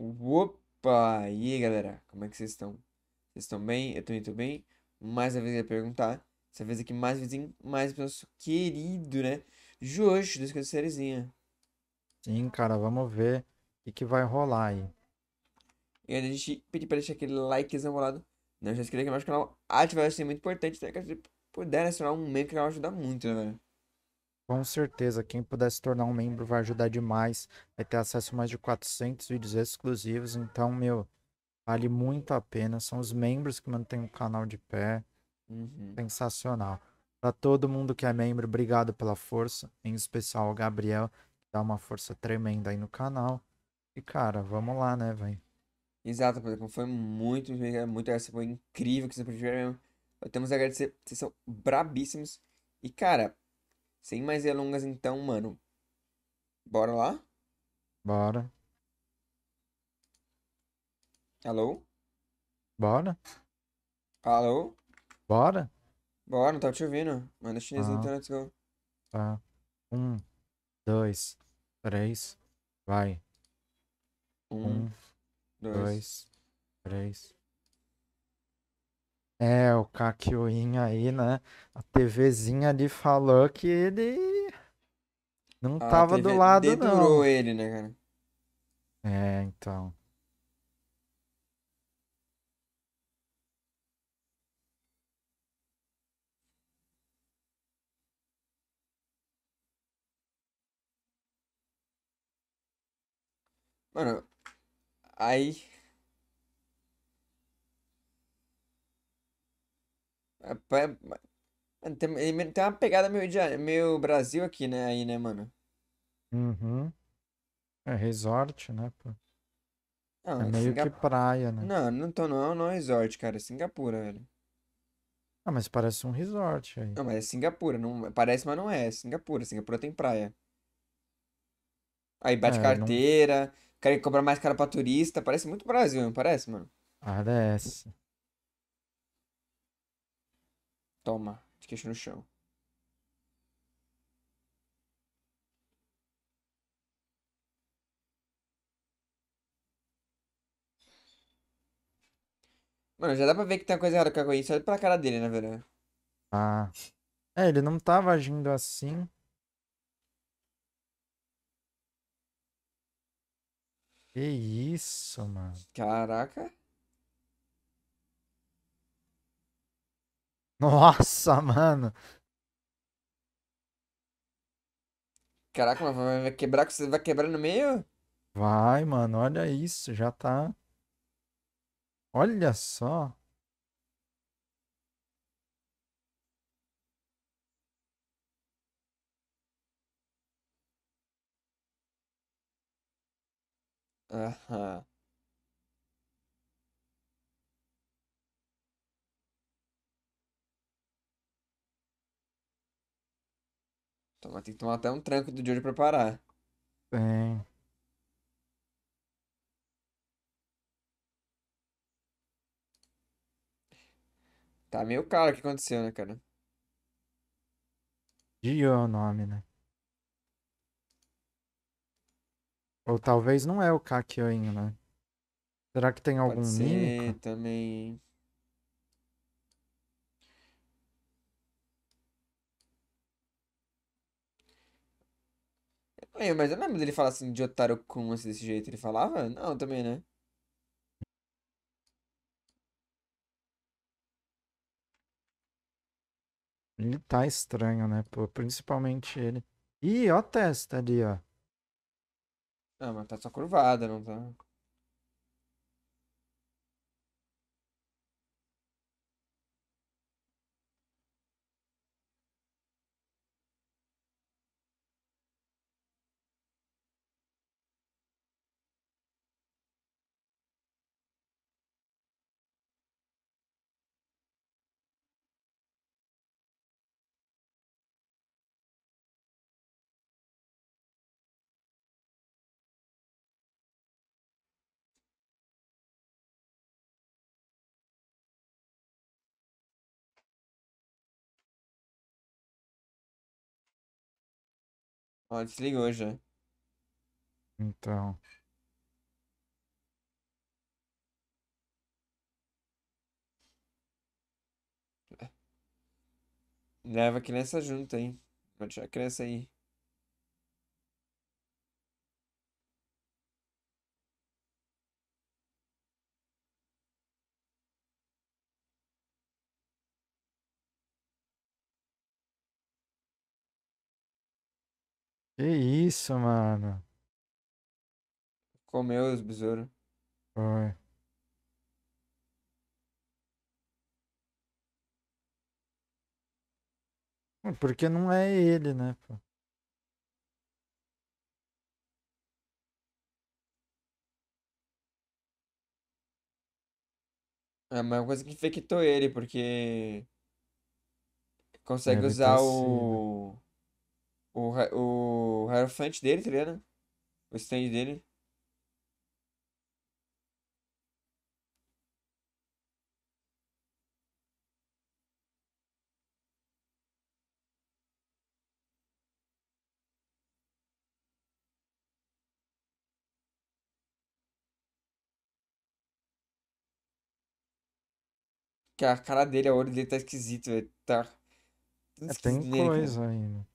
Opa! E aí, galera? Como é que vocês estão? Vocês estão bem? Eu também tô bem. Mais uma vez eu ia perguntar. Essa vez aqui, mais vizinho, mais pro nosso querido, né? Jojo, do Escudo Cerezinha. Sim, cara, vamos ver o que, vai rolar aí. E antes a gente pedir pra deixar aquele likezão bolado. Não se inscrever aqui no nosso canal, ativar o ser é muito importante, Que né, se puder acionar né, um membro que vai ajudar muito, né, velho? Com certeza, quem puder se tornar um membro vai ajudar demais. Vai ter acesso a mais de 400 vídeos exclusivos. Então, meu, vale muito a pena. São os membros que mantêm o canal de pé. Uhum. Sensacional. Para todo mundo que é membro, obrigado pela força. Em especial ao Gabriel, que dá uma força tremenda aí no canal. E, cara, vamos lá, né, velho? Exato, Foi muito, muito, essa foi incrível que vocês tiveram. Temos a agradecer, vocês são brabíssimos. E, cara, sem mais delongas, então, mano. Bora lá? Bora. Alô? Bora. Alô? Bora. Bora, não tava te ouvindo. Manda chinês ah. então, let's go. Tá. Um, dois, três, vai. Um, um dois, dois, três. É, o Kakyoin aí, né? A TVzinha ali falou que ele não ah, tava do lado, não. Dedurou ele, né, cara? É, então. Mano, aí É, tem, tem uma pegada meio, meio Brasil aqui, né? Aí, né, mano? Uhum. É resort, né, pô? Não, é meio Singap... que praia, né? Não, não tô não, não é resort, cara. É Singapura, velho. Ah, mas parece um resort aí. Não, mas é Singapura. Não... Parece, mas não é. É Singapura. Singapura tem praia. Aí bate é, carteira, não... querem cobrar mais cara pra turista. Parece muito Brasil, não parece, mano? Parece. Toma, de queixo no chão. Mano, já dá pra ver que tem uma coisa errada com a Gwen, só pra cara dele, né, velho? Ah. É, ele não tava agindo assim. Que isso, mano. Caraca. Nossa, mano. Caraca, mas vai quebrar, você vai quebrar no meio? Vai, mano, olha isso, já tá. Olha só. Aham. Então vai ter que tomar até um tranco do Jojo pra parar. Tem. Tá meio caro o que aconteceu, né, cara? Dio é o nome, né? Ou talvez não é o Kakyoin, né? Será que tem algum Pode ser mímico? também. Aí, é, mas é eu lembro dele falar assim de Otário Kun assim, desse jeito. Ele falava? Não, também, né? Ele tá estranho, né, pô? Principalmente ele. Ih, ó a testa ali, ó. Ah, mas tá só curvada, não tá? Ó, desligou já. Então. Leva a criança junto, hein? Pode tirar a criança aí. Que isso, mano. Comeu os besouros. Foi. Porque não é ele, né, pô? É a mesma coisa que infectou ele, porque consegue usar o. Sido. O, o Hierophant dele, tá ligado? Né? O stand dele. Que a cara dele, a olho dele tá esquisito, velho. Tá. É, tem coisa ainda.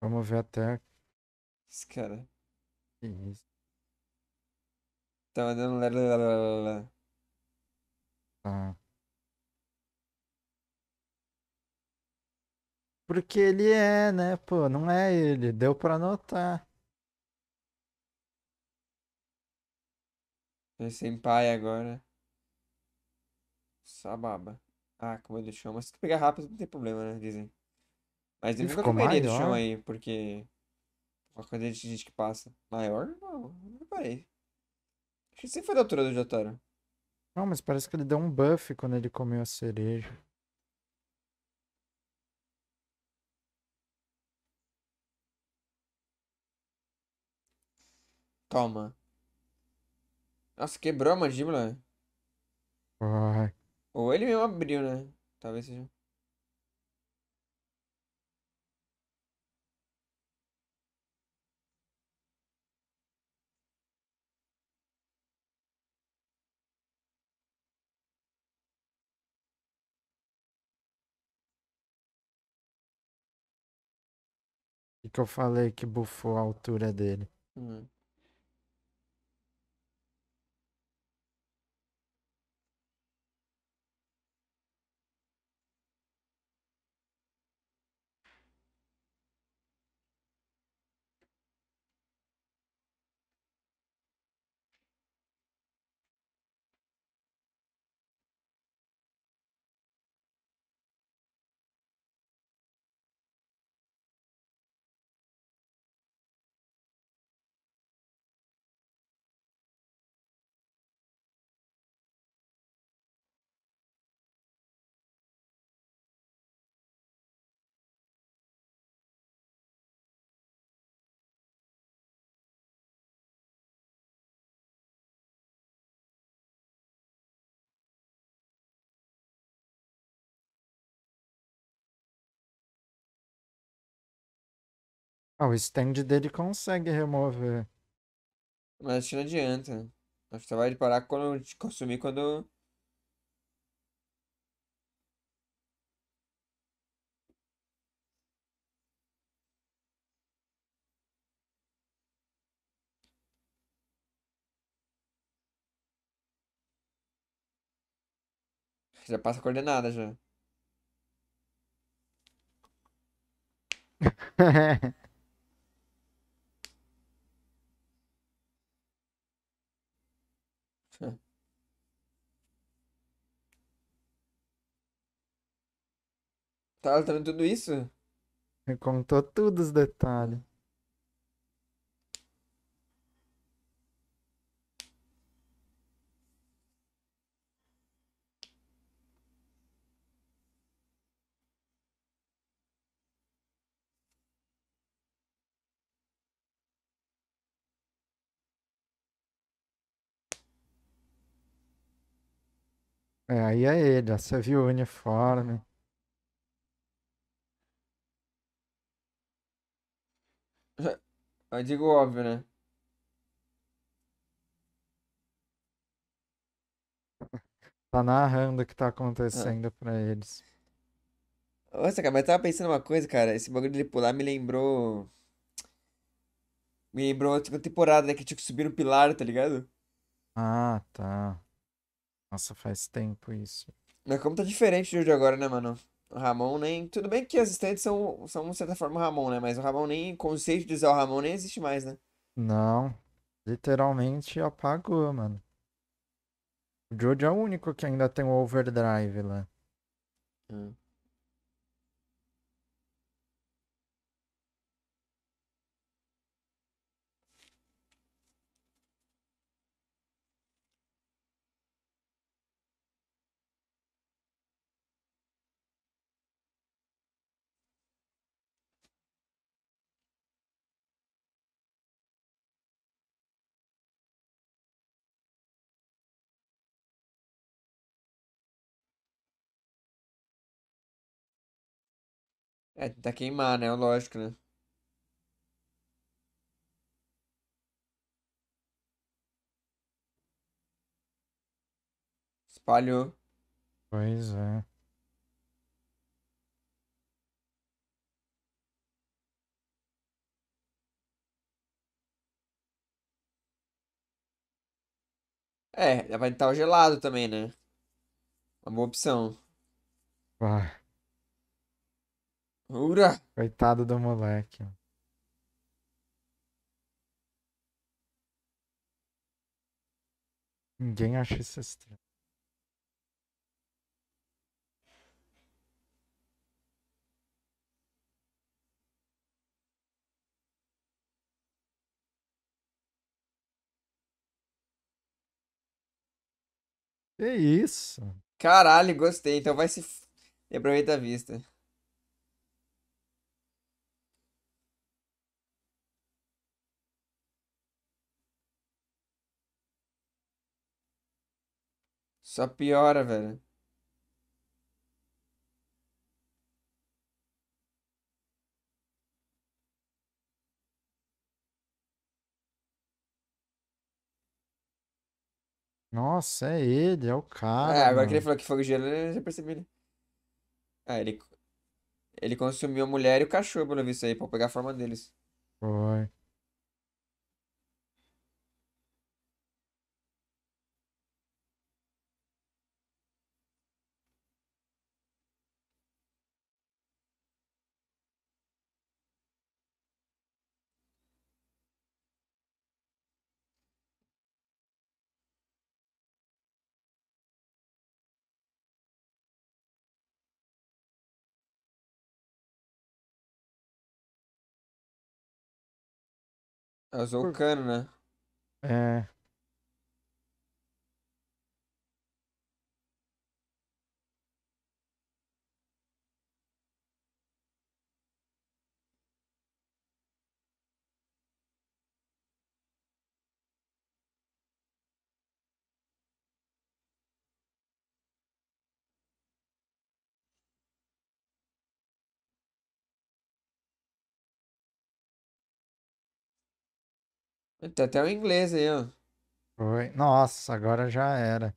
Vamos ver até. Esse cara. Que isso. Tava tá dando. Lalalala. Tá. Porque ele é, né? Pô, não é ele. Deu pra notar. É sem pai agora. Sababa. Ah, comeu do chão. Mas se tu pegar rápido, não tem problema, né? Dizem. Mas eu ele nunca comeria do chão aí, porque. A quantidade de gente que passa. Maior? Não, não parei Acho que sempre foi da altura do Jotaro. Não, mas parece que ele deu um buff quando ele comeu a cereja. Toma. Nossa, quebrou a mandíbula? Né? Ai. Ou ele mesmo abriu, né? Talvez seja. que eu falei que bufou a altura dele. Hum. Ah, o stand dele consegue remover. Mas acho que não adianta. Acho que só vai parar quando consumir quando. Já passa a coordenada já. Tá, ela tá vendo tudo isso? Me contou todos os detalhes. É, aí é ele, ó. Você viu o uniforme. Eu digo óbvio, né? Tá narrando o que tá acontecendo ah. pra eles. Nossa, cara, mas eu tava pensando uma coisa, cara. Esse bagulho de pular me lembrou. Me lembrou tipo, a temporada, né? Que tinha que subir no pilar, tá ligado? Ah, tá. Nossa, faz tempo isso. Mas como tá diferente de agora, né, mano? Ramon nem. Tudo bem que assistentes são, são de certa forma, o Ramon, né? Mas o Ramon nem. O conceito de usar o Ramon nem existe mais, né? Não. Literalmente apagou, mano. O Jojo é o único que ainda tem o overdrive lá. Hum. É, tentar queimar, né? Lógico, né? Espalhou. Pois é. É, vai estar gelado também, né? Uma boa opção. Vai. Ura. Coitado do moleque. Ninguém acha isso estranho. Que isso? Caralho, gostei. Então vai se. E aproveita a vista. Só piora, velho. Nossa, é ele, é o cara. É, agora que ele falou que foi o gelo, eu já percebi. Ele. Né? Ah, ele, ele consumiu a mulher e o cachorro, pelo visto aí, pra pegar a forma deles. Foi. Azul cano, né? É. Tem até o inglês aí, ó. Foi. Nossa, agora já era.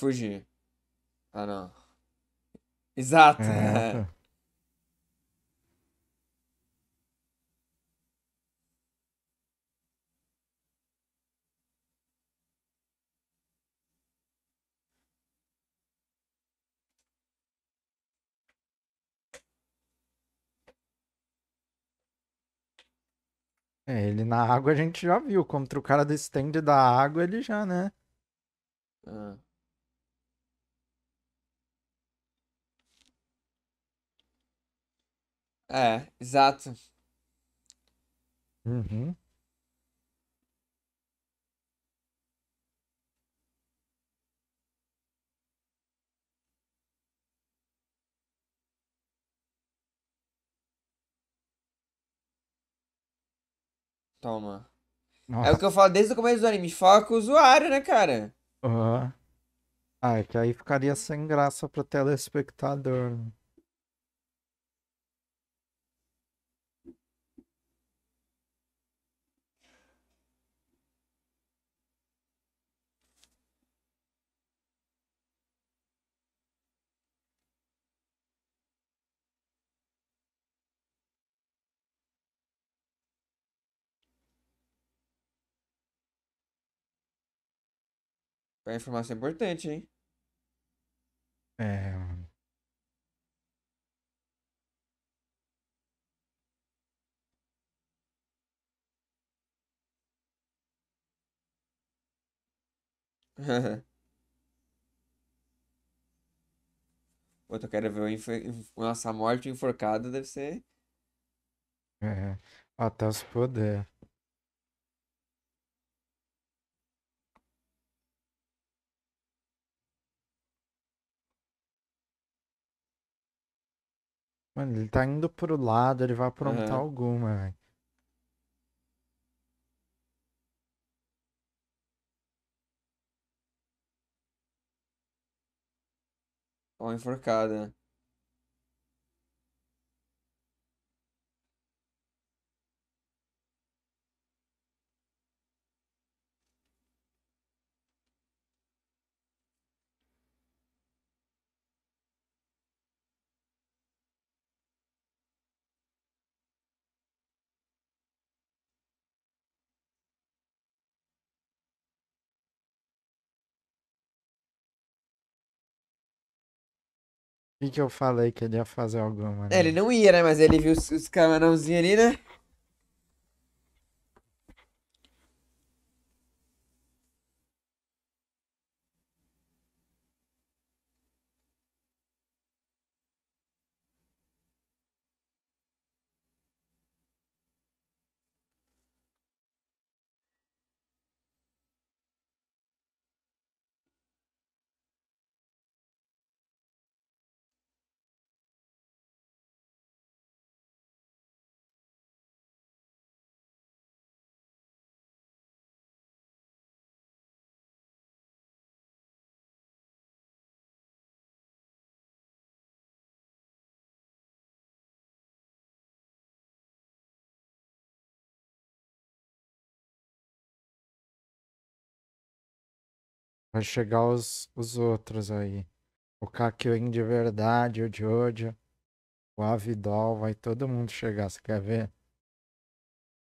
Fugir. Ah, não. Exato. É. É, ele na água a gente já viu. Contra o cara do stand da água, ele já, né? Ah. É, exato. Uhum. Toma. É o que eu falo desde o começo do anime. Foca o usuário, né, cara? Ah, é que aí ficaria sem graça pro telespectador. né? É informação importante, hein? É, Pô, eu quero ver o inf... nossa morte enforcada, deve ser. É, até se poder Mano, ele tá indo pro lado, ele vai aprontar é. alguma, velho. Ó, tá enforcada. Né? que, que eu falei que ele ia fazer alguma? É, né? É, ele não ia, né? Mas ele viu os, os camarãozinhos ali, né? Vai chegar os, os outros aí. O Kakyoin de verdade, o Jojo, o Avidol, vai todo mundo chegar. Você quer ver?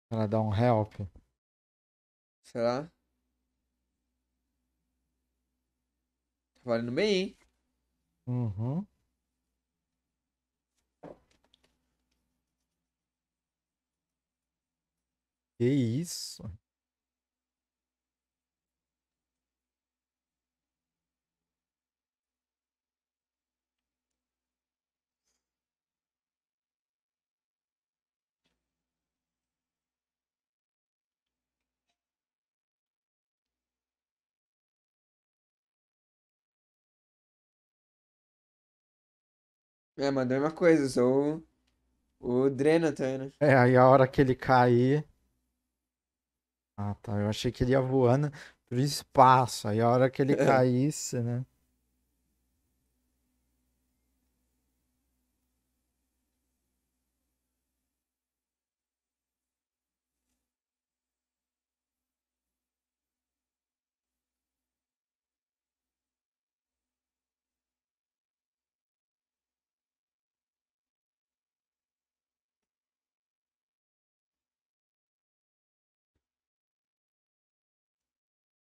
Pra dar um help. Será? Tá valendo bem, hein? Uhum. Que isso? É, mano, é mesma coisa, eu sou o, o Drenathan, né? É, aí a hora que ele cair. Ah, tá. Eu achei que ele ia voando pro espaço. Aí a hora que ele é. caísse, né?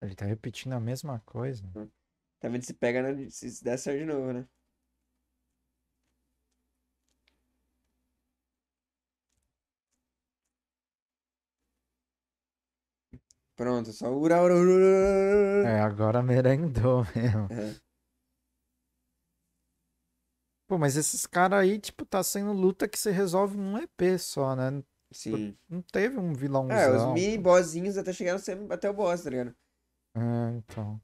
Ele tá repetindo a mesma coisa. Hum. Tá vendo se pega, né? se der certo de novo, né? Pronto, só ura, ura, ura. É, agora merendou mesmo. É. Pô, mas esses caras aí, tipo, tá sendo luta que você resolve num EP só, né? Sim. Não teve um vilãozão. É, os mini bossinhos até chegaram até o boss, tá ligado? É, então.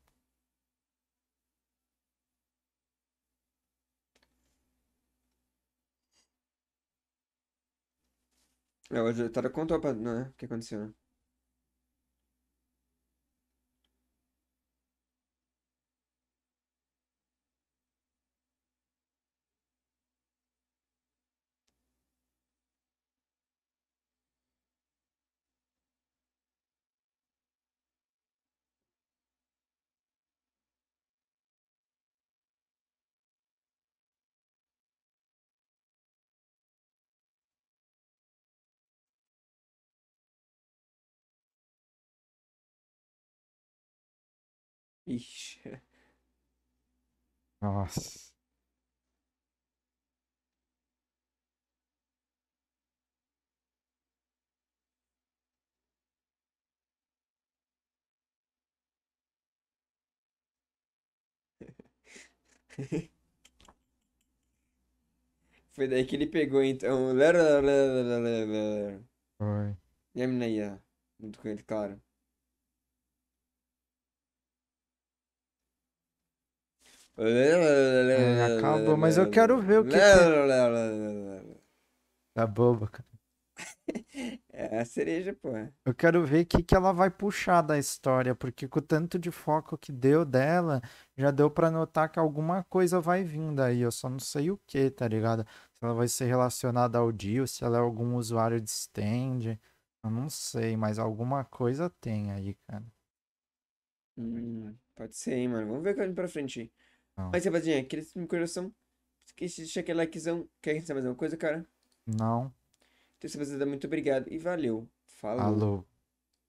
É, a Jotaro contou pra, né, o que aconteceu, né? Ixi. Nossa. Foi daí que ele pegou, então. Oi. Termina aí, ó. Muito com ele, claro. É, acabou, ah, mas eu quero ver o que. que... Tá boba, cara. É a cereja, pô. Eu quero ver o que, que ela vai puxar da história, porque com o tanto de foco que deu dela, já deu para notar que alguma coisa vai vindo aí. Eu só não sei o que, tá ligado? Se ela vai ser relacionada ao Dio, se ela é algum usuário de stand. Eu não sei, mas alguma coisa tem aí, cara. Hum, pode ser, hein, mano. Vamos ver o que pra frente. Não. Mas, rapaziada, aquele meu coração. Esquece de deixar aquele likezão. Quer receber mais alguma coisa, cara? Não. Então, rapaziada, muito obrigado e valeu. Falou. Alô.